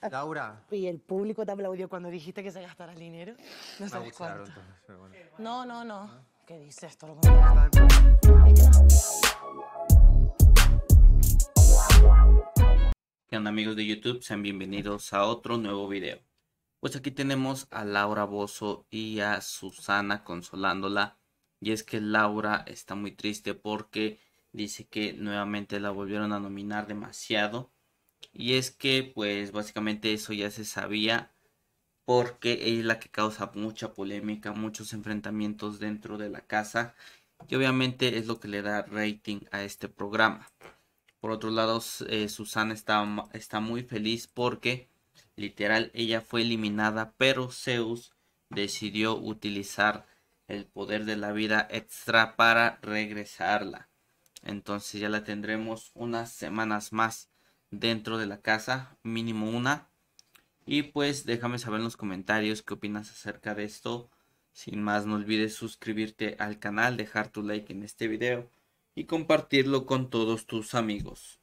Ah, Laura. Y el público te aplaudió cuando dijiste que se gastara el dinero. No sabes cuánto. No, no, no. ¿Qué dices? Todo ¿Qué onda amigos de YouTube? Sean bienvenidos a otro nuevo video. Pues aquí tenemos a Laura Bozo y a Susana consolándola. Y es que Laura está muy triste porque dice que nuevamente la volvieron a nominar demasiado y es que, pues básicamente eso ya se sabía porque es la que causa mucha polémica, muchos enfrentamientos dentro de la casa y obviamente es lo que le da rating a este programa. Por otro lado, eh, Susana está, está muy feliz porque literal ella fue eliminada, pero Zeus decidió utilizar el poder de la vida extra para regresarla. Entonces ya la tendremos unas semanas más dentro de la casa, mínimo una. Y pues déjame saber en los comentarios qué opinas acerca de esto. Sin más, no olvides suscribirte al canal, dejar tu like en este video y compartirlo con todos tus amigos.